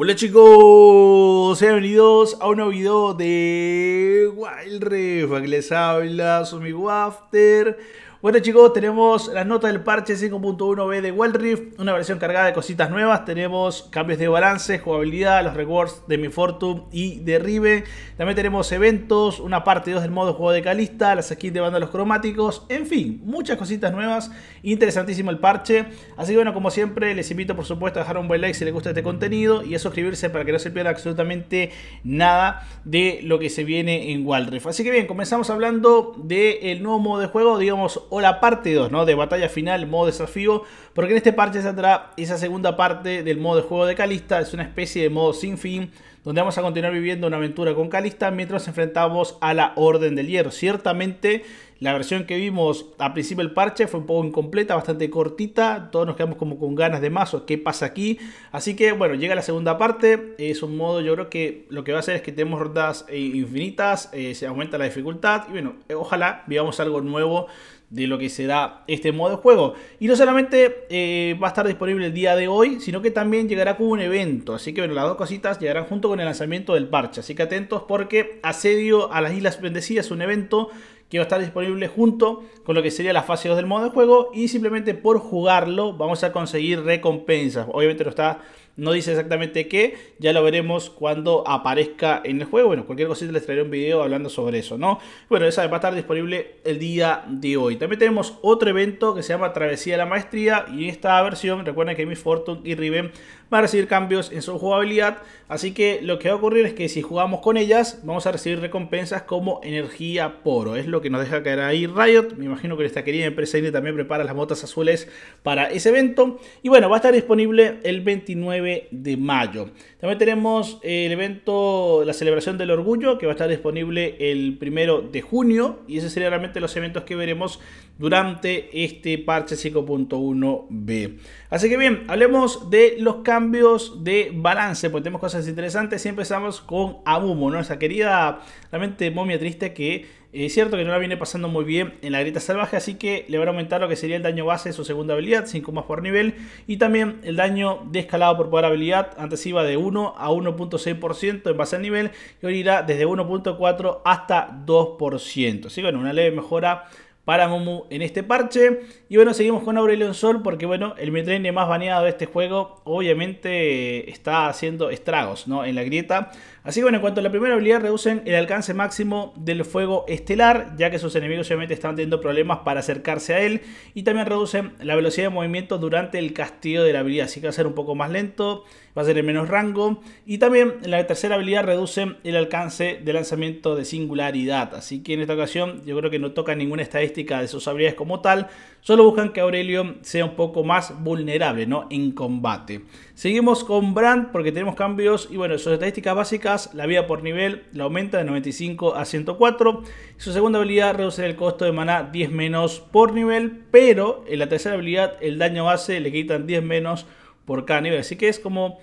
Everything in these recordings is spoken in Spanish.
Hola chicos, sean bienvenidos a un nuevo video de Wild Ref. Aquí les habla su amigo After. Bueno chicos, tenemos la nota del parche 5.1b de Wild Rift, una versión cargada de cositas nuevas, tenemos cambios de balance, jugabilidad, los rewards de Mi Fortune y de Rive, también tenemos eventos, una parte 2 del modo juego de Calista, las skins de los cromáticos, en fin, muchas cositas nuevas, interesantísimo el parche, así que bueno, como siempre les invito por supuesto a dejar un buen like si les gusta este contenido y a suscribirse para que no se pierda absolutamente nada de lo que se viene en Wild Rift. Así que bien, comenzamos hablando del nuevo modo de juego, digamos o la parte 2, ¿no? De batalla final, modo desafío, porque en este parche saldrá esa segunda parte del modo de juego de Calista, es una especie de modo sin fin, donde vamos a continuar viviendo una aventura con Calista mientras enfrentamos a la Orden del Hierro. Ciertamente, la versión que vimos al principio del parche fue un poco incompleta, bastante cortita, todos nos quedamos como con ganas de más qué pasa aquí. Así que bueno, llega la segunda parte, es un modo, yo creo que lo que va a hacer es que tenemos rondas eh, infinitas, eh, se aumenta la dificultad y bueno, ojalá vivamos algo nuevo de lo que se da este modo de juego. Y no solamente eh, va a estar disponible el día de hoy, sino que también llegará con un evento. Así que bueno, las dos cositas llegarán junto con el lanzamiento del parche. Así que atentos porque Asedio a las Islas Bendecidas, un evento que va a estar disponible junto con lo que sería la fase 2 del modo de juego y simplemente por jugarlo vamos a conseguir recompensas. Obviamente no está no dice exactamente qué, ya lo veremos cuando aparezca en el juego. Bueno, cualquier cosita les traeré un video hablando sobre eso, ¿no? Bueno, esa va a estar disponible el día de hoy. También tenemos otro evento que se llama Travesía de la Maestría y en esta versión, recuerden que Miss Fortune y Riven va a recibir cambios en su jugabilidad. Así que lo que va a ocurrir es que si jugamos con ellas, vamos a recibir recompensas como energía poro. Es lo que nos deja caer ahí Riot. Me imagino que esta querida empresa indie también prepara las botas azules para ese evento. Y bueno, va a estar disponible el 29 de mayo. También tenemos eh, el evento, la celebración del orgullo, que va a estar disponible el primero de junio. Y ese sería realmente los eventos que veremos durante este parche 5.1b. Así que bien, hablemos de los cambios de balance, porque tenemos cosas interesantes y empezamos con Abumo. nuestra esa querida realmente momia triste que eh, es cierto que no la viene pasando muy bien en la grieta salvaje, así que le van a aumentar lo que sería el daño base de su segunda habilidad, 5 más por nivel, y también el daño de escalado por poder habilidad, antes iba de 1 a 1.6% en base al nivel, y ahora irá desde 1.4 hasta 2%. Así que bueno, una leve mejora para Mumu en este parche. Y bueno, seguimos con Aurelion Sol porque bueno, el midlane más baneado de este juego obviamente eh, está haciendo estragos ¿no? en la grieta. Así que bueno, en cuanto a la primera habilidad reducen el alcance máximo del fuego estelar, ya que sus enemigos obviamente están teniendo problemas para acercarse a él. Y también reducen la velocidad de movimiento durante el castigo de la habilidad, así que va a ser un poco más lento va a ser en menos rango. Y también la tercera habilidad reduce el alcance de lanzamiento de singularidad. Así que en esta ocasión yo creo que no toca ninguna estadística de sus habilidades como tal. Solo buscan que Aurelio sea un poco más vulnerable ¿no? en combate. Seguimos con Brand porque tenemos cambios. Y bueno, sus estadísticas básicas, la vida por nivel la aumenta de 95 a 104. Su segunda habilidad reduce el costo de maná 10 menos por nivel. Pero en la tercera habilidad el daño base le quitan 10 menos por nivel, Así que es como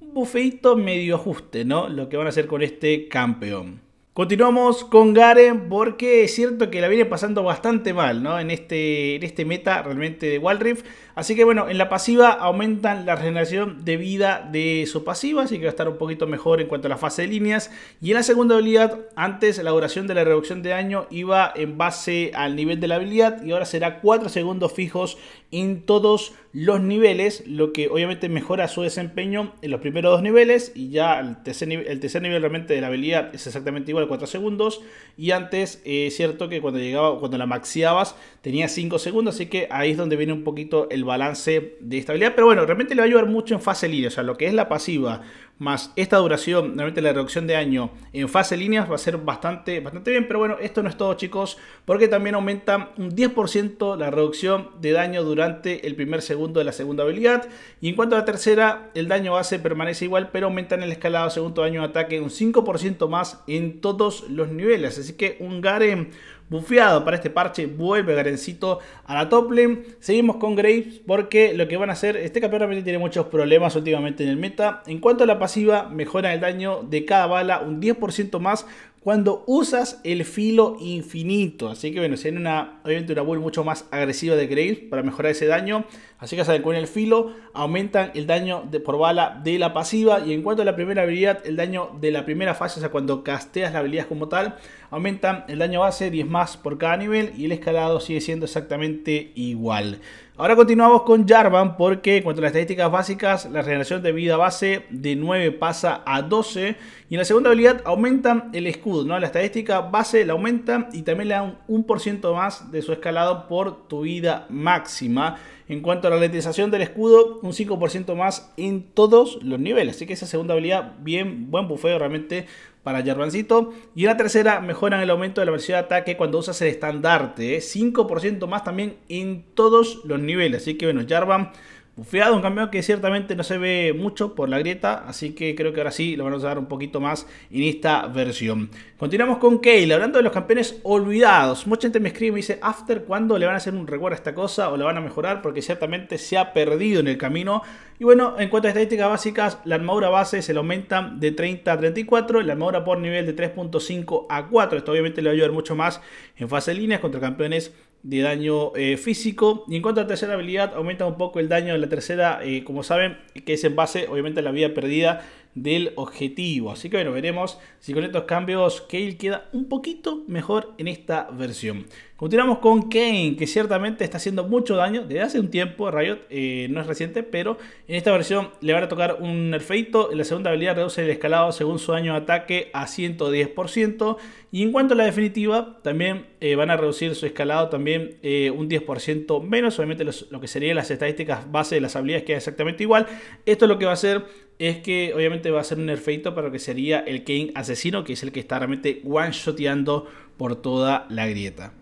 un bufeito medio ajuste, ¿no? Lo que van a hacer con este campeón. Continuamos con Garen porque es cierto que la viene pasando bastante mal, ¿no? En este, en este meta realmente de Wild Rift. Así que bueno, en la pasiva aumentan la regeneración de vida de su pasiva, así que va a estar un poquito mejor en cuanto a la fase de líneas. Y en la segunda habilidad, antes la duración de la reducción de daño iba en base al nivel de la habilidad y ahora será 4 segundos fijos en todos los niveles, lo que obviamente mejora su desempeño en los primeros dos niveles y ya el tercer nivel, realmente de la habilidad es exactamente igual, 4 segundos. Y antes eh, es cierto que cuando llegaba, cuando la maxiabas tenía 5 segundos, así que ahí es donde viene un poquito el balance de estabilidad. Pero bueno, realmente le va a ayudar mucho en fase línea. O sea, lo que es la pasiva más esta duración, realmente la reducción de daño en fase línea va a ser bastante, bastante bien. Pero bueno, esto no es todo chicos, porque también aumenta un 10% la reducción de daño durante el primer segundo de la segunda habilidad. Y en cuanto a la tercera, el daño base permanece igual, pero aumenta en el escalado segundo daño de ataque un 5% más en todos los niveles. Así que un Garen Bufiado para este parche. Vuelve Garencito a la top lane. Seguimos con Graves porque lo que van a hacer, este campeón realmente tiene muchos problemas últimamente en el meta. En cuanto a la pasiva, mejora el daño de cada bala un 10% más cuando usas el filo infinito. Así que bueno, sería una, obviamente una build mucho más agresiva de Graves para mejorar ese daño. Así que se con el filo, aumentan el daño por bala de la pasiva. Y en cuanto a la primera habilidad, el daño de la primera fase, o sea, cuando casteas la habilidad como tal, aumentan el daño base 10 más por cada nivel y el escalado sigue siendo exactamente igual. Ahora continuamos con Jarvan porque en cuanto a las estadísticas básicas, la regeneración de vida base de 9 pasa a 12 y en la segunda habilidad aumentan el escudo, ¿no? La estadística base la aumenta y también le dan un ciento más de su escalado por tu vida máxima. En cuanto a la letización del escudo, un 5% más en todos los niveles. Así que esa segunda habilidad, bien, buen bufeo realmente para Jarvancito. Y la tercera, mejoran el aumento de la velocidad de ataque cuando usas el estandarte. 5% ¿eh? más también en todos los niveles. Así que bueno, Jarvan Bufeado, un cambio que ciertamente no se ve mucho por la grieta, así que creo que ahora sí lo van a usar un poquito más en esta versión. Continuamos con Kayle, hablando de los campeones olvidados. Mucha gente me escribe y me dice, After, ¿cuándo le van a hacer un recuerdo a esta cosa o la van a mejorar? Porque ciertamente se ha perdido en el camino. Y bueno, en cuanto a estadísticas básicas, la armadura base se le aumenta de 30 a 34, la armadura por nivel de 3.5 a 4. Esto obviamente le va a ayudar mucho más en fase de líneas contra campeones de daño eh, físico. Y en cuanto a la tercera habilidad, aumenta un poco el daño de la tercera, eh, como saben, que es en base obviamente a la vida perdida del objetivo. Así que bueno, veremos si con estos cambios Kale queda un poquito mejor en esta versión. Continuamos con Kane, que ciertamente está haciendo mucho daño desde hace un tiempo. Riot eh, no es reciente, pero en esta versión le van a tocar un nerfeito. la segunda habilidad reduce el escalado según su daño de ataque a 110%. Y en cuanto a la definitiva, también eh, van a reducir su escalado también eh, un 10% menos. Obviamente lo que serían las estadísticas base de las habilidades queda exactamente igual. Esto es lo que va a hacer es que obviamente va a ser un nerfeito para lo que sería el Kane asesino, que es el que está realmente one-shoteando por toda la grieta.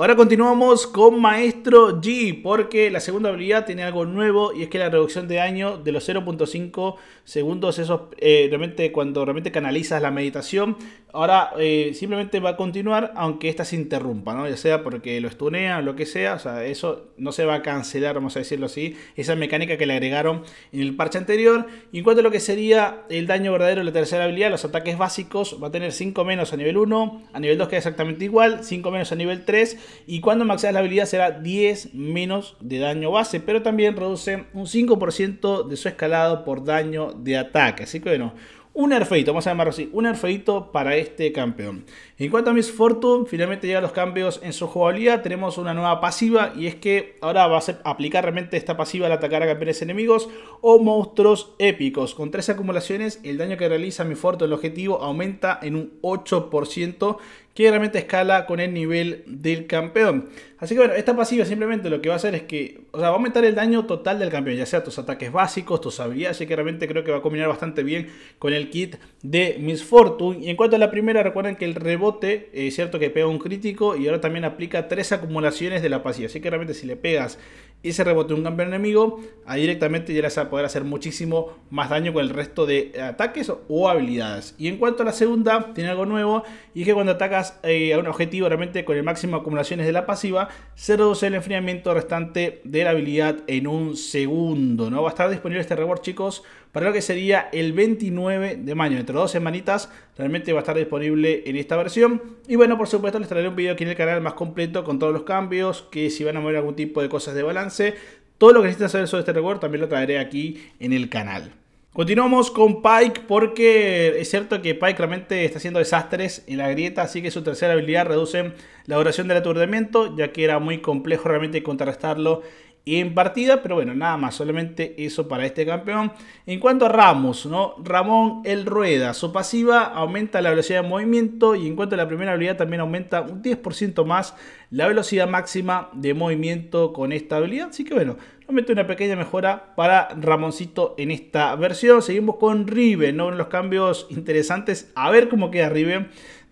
Ahora continuamos con Maestro G, porque la segunda habilidad tiene algo nuevo y es que la reducción de daño de los 0.5 segundos, eh, realmente cuando realmente canalizas la meditación, ahora eh, simplemente va a continuar aunque esta se interrumpa, ¿no? ya sea porque lo estunea o lo que sea, o sea, eso no se va a cancelar, vamos a decirlo así, esa mecánica que le agregaron en el parche anterior. Y en cuanto a lo que sería el daño verdadero de la tercera habilidad, los ataques básicos va a tener 5 menos a nivel 1, a nivel 2 queda exactamente igual, 5 menos a nivel 3 y cuando maxeas la habilidad será 10 menos de daño base, pero también reduce un 5% de su escalado por daño de ataque. Así que bueno, un herfeito vamos a llamarlo así, un arfeito para este campeón. En cuanto a Miss Fortune, finalmente llegan los cambios en su jugabilidad. Tenemos una nueva pasiva y es que ahora va a ser aplicar realmente esta pasiva al atacar a campeones enemigos o monstruos épicos. Con tres acumulaciones, el daño que realiza Miss Fortune el objetivo aumenta en un 8% que realmente escala con el nivel del campeón. Así que bueno, esta pasiva simplemente lo que va a hacer es que, o sea, va a aumentar el daño total del campeón, ya sea tus ataques básicos, tus habilidades, así que realmente creo que va a combinar bastante bien con el kit de Miss Fortune. Y en cuanto a la primera, recuerden que el rebote eh, es cierto que pega un crítico y ahora también aplica tres acumulaciones de la pasiva. Así que realmente si le pegas y se rebote un campeón enemigo, ahí directamente ya vas a poder hacer muchísimo más daño con el resto de ataques o habilidades. Y en cuanto a la segunda, tiene algo nuevo y es que cuando atacas eh, a un objetivo realmente con el máximo de acumulaciones de la pasiva, se reduce el enfriamiento restante de la habilidad en un segundo. ¿no? Va a estar disponible este rebote chicos, para lo que sería el 29 de mayo. dentro de dos semanitas realmente va a estar disponible en esta versión. Y bueno, por supuesto les traeré un video aquí en el canal más completo con todos los cambios, que si van a mover algún tipo de cosas de balance, todo lo que necesitas saber sobre este recuerdo también lo traeré aquí en el canal. Continuamos con Pike porque es cierto que Pike realmente está haciendo desastres en la grieta, así que su tercera habilidad reduce la duración del aturdimiento, ya que era muy complejo realmente contrarrestarlo en partida, pero bueno, nada más, solamente eso para este campeón. En cuanto a Ramos, ¿no? Ramón el Rueda, su pasiva aumenta la velocidad de movimiento y en cuanto a la primera habilidad también aumenta un 10% más la velocidad máxima de movimiento con esta habilidad. Así que bueno, nos mete una pequeña mejora para Ramoncito en esta versión. Seguimos con Riven, ¿no? Uno los cambios interesantes, a ver cómo queda Riven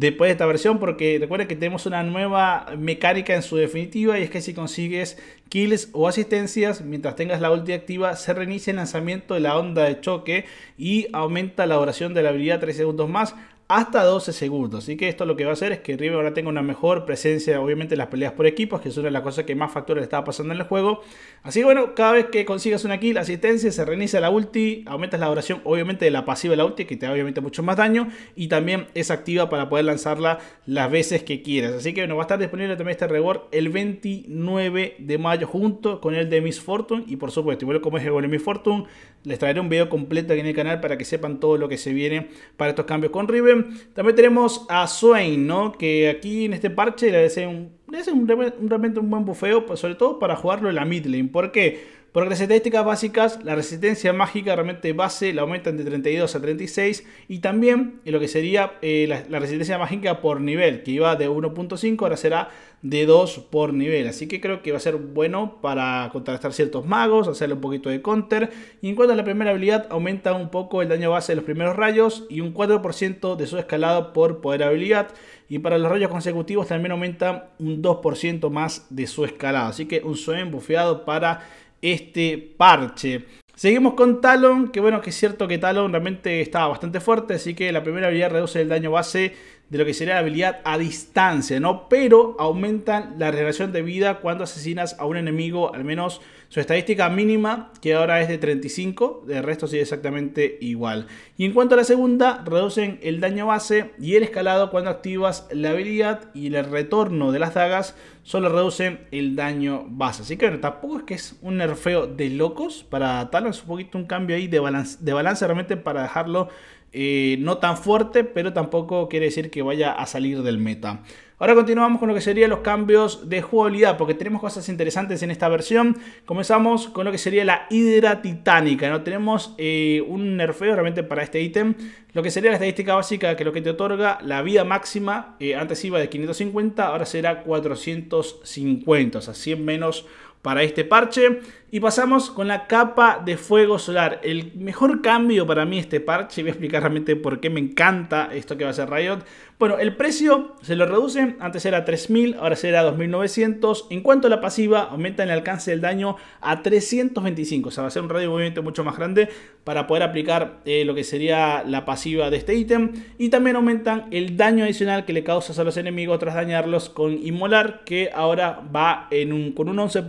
después de esta versión, porque recuerda que tenemos una nueva mecánica en su definitiva y es que si consigues kills o asistencias, mientras tengas la ulti activa, se reinicia el lanzamiento de la onda de choque y aumenta la duración de la habilidad 3 segundos más, hasta 12 segundos. Así que esto lo que va a hacer es que Riven ahora tenga una mejor presencia, obviamente, en las peleas por equipos, que es una de las cosas que más factores le estaba pasando en el juego. Así que bueno, cada vez que consigas una kill, asistencia, se reinicia la ulti, aumentas la duración, obviamente, de la pasiva de la ulti, que te da obviamente mucho más daño, y también es activa para poder lanzarla las veces que quieras. Así que bueno, va a estar disponible también este reward el 29 de mayo, junto con el de Miss Fortune, y por supuesto, igual como es el de Miss Fortune, les traeré un video completo aquí en el canal para que sepan todo lo que se viene para estos cambios con Riven también tenemos a Swain, ¿no? Que aquí en este parche le hace un, un, realmente un buen bufeo, pues, sobre todo para jugarlo en la mid lane. ¿Por qué? Por las estadísticas básicas, la resistencia mágica realmente base la aumentan de 32 a 36 y también lo que sería eh, la, resistencia mágica por nivel, que iba de 1.5, ahora será de 2 por nivel. Así que creo que va a ser bueno para contrarrestar ciertos magos, hacerle un poquito de counter. Y en cuanto a la primera habilidad, aumenta un poco el daño base de los primeros rayos y un 4% de su escalado por poder habilidad. Y para los rayos consecutivos también aumenta un 2% más de su escalado. Así que un sueño bufeado para este parche. Seguimos con Talon, que bueno, que es cierto que Talon realmente estaba bastante fuerte, así que la primera habilidad reduce el daño base de lo que sería la habilidad a distancia, ¿no? Pero aumentan la relación de vida cuando asesinas a un enemigo, al menos su estadística mínima, que ahora es de 35, de resto sigue exactamente igual. Y en cuanto a la segunda, reducen el daño base y el escalado cuando activas la habilidad y el retorno de las dagas solo reducen el daño base. Así que bueno, tampoco es que es un nerfeo de locos para tal, es un poquito un cambio ahí de balance, de balance realmente para dejarlo eh, no tan fuerte, pero tampoco quiere decir que vaya a salir del meta. Ahora continuamos con lo que serían los cambios de jugabilidad, porque tenemos cosas interesantes en esta versión. Comenzamos con lo que sería la Hidra Titánica, ¿no? Tenemos eh, un nerfeo realmente para este ítem. Lo que sería la estadística básica, que lo que te otorga la vida máxima, eh, antes iba de 550, ahora será 450, o sea, 100 menos para este parche. Y pasamos con la capa de fuego solar. El mejor cambio para mí este parche, voy a explicar realmente por qué me encanta esto que va a hacer Riot. Bueno, el precio se lo reduce, antes era 3000, ahora será 2900. En cuanto a la pasiva, aumentan el alcance del daño a 325, o sea, va a ser un radio de movimiento mucho más grande para poder aplicar eh, lo que sería la pasiva de este ítem. Y también aumentan el daño adicional que le causas a los enemigos tras dañarlos con inmolar, que ahora va en un, con un 11%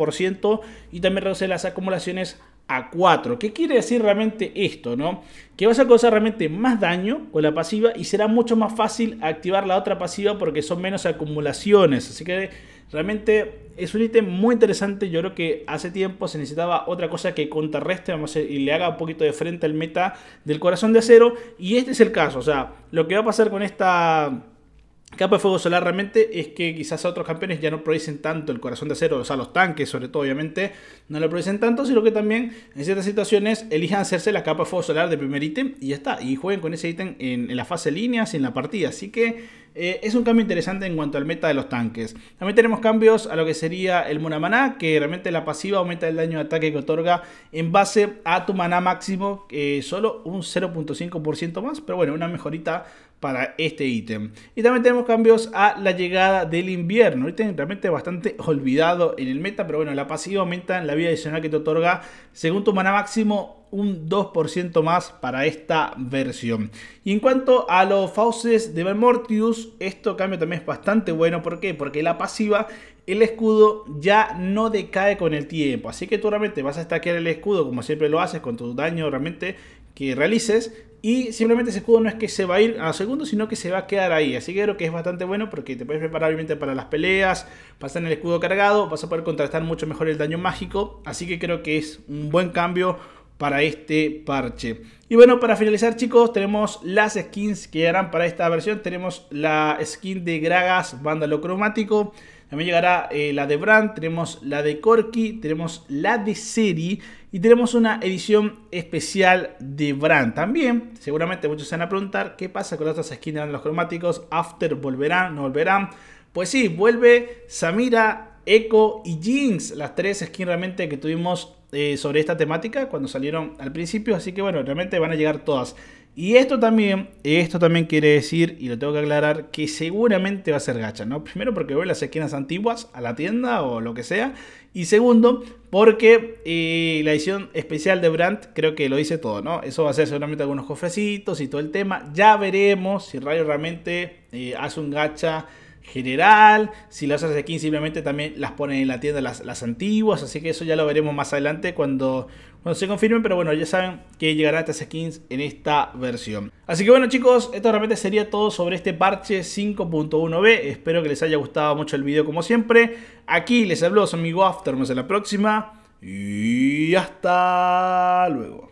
y también reduce las acumulaciones a 4. ¿Qué quiere decir realmente esto? No? Que vas a causar realmente más daño con la pasiva y será mucho más fácil activar la otra pasiva porque son menos acumulaciones. Así que realmente es un ítem muy interesante. Yo creo que hace tiempo se necesitaba otra cosa que contrarreste vamos a y le haga un poquito de frente al meta del corazón de acero. Y este es el caso. O sea, lo que va a pasar con esta capa de fuego solar realmente es que quizás a otros campeones ya no producen tanto el corazón de acero, o sea, los tanques sobre todo, obviamente, no lo producen tanto, sino que también en ciertas situaciones elijan hacerse la capa de fuego solar de primer ítem y ya está, y jueguen con ese ítem en, la fase de líneas y en la partida, así que eh, es un cambio interesante en cuanto al meta de los tanques. También tenemos cambios a lo que sería el maná que realmente la pasiva aumenta el daño de ataque que otorga en base a tu maná máximo, eh, solo un 0.5% más, pero bueno, una mejorita para este ítem. Y también tenemos cambios a la llegada del invierno. Ítem este realmente bastante olvidado en el meta, pero bueno, la pasiva aumenta en la vida adicional que te otorga, según tu mana máximo, un 2% más para esta versión. Y en cuanto a los fauces de Mortius, esto cambio también es bastante bueno. ¿Por qué? Porque la pasiva, el escudo ya no decae con el tiempo. Así que tú realmente vas a stackear el escudo como siempre lo haces con tu daño realmente que realices. Y simplemente ese escudo no es que se va a ir a segundo sino que se va a quedar ahí. Así que creo que es bastante bueno porque te puedes preparar obviamente para las peleas, pasar en el escudo cargado, vas a poder contrastar mucho mejor el daño mágico. Así que creo que es un buen cambio para este parche. Y bueno, para finalizar chicos, tenemos las skins que harán para esta versión. Tenemos la skin de Gragas, vándalo cromático. También llegará eh, la de Brand, tenemos la de Corky, tenemos la de Seri y tenemos una edición especial de Brand. También, seguramente muchos se van a preguntar qué pasa con las otras skins de los cromáticos. After volverán, no volverán. Pues sí, vuelve Samira, Echo y Jinx, las tres skins realmente que tuvimos eh, sobre esta temática cuando salieron al principio. Así que bueno, realmente van a llegar todas. Y esto también, esto también quiere decir, y lo tengo que aclarar, que seguramente va a ser gacha, ¿no? Primero porque voy las esquinas antiguas, a la tienda o lo que sea. Y segundo, porque eh, la edición especial de Brandt creo que lo dice todo, ¿no? Eso va a ser seguramente algunos cofrecitos y todo el tema. Ya veremos si Rayo realmente eh, hace un gacha general. Si las haces skins simplemente también las ponen en la tienda las, antiguas. Así que eso ya lo veremos más adelante cuando, cuando se confirmen. Pero bueno, ya saben que llegará estas skins en esta versión. Así que bueno chicos, esto realmente sería todo sobre este parche 5.1b. Espero que les haya gustado mucho el video como siempre. Aquí les hablo su amigo After. Nos vemos en la próxima. Y hasta luego.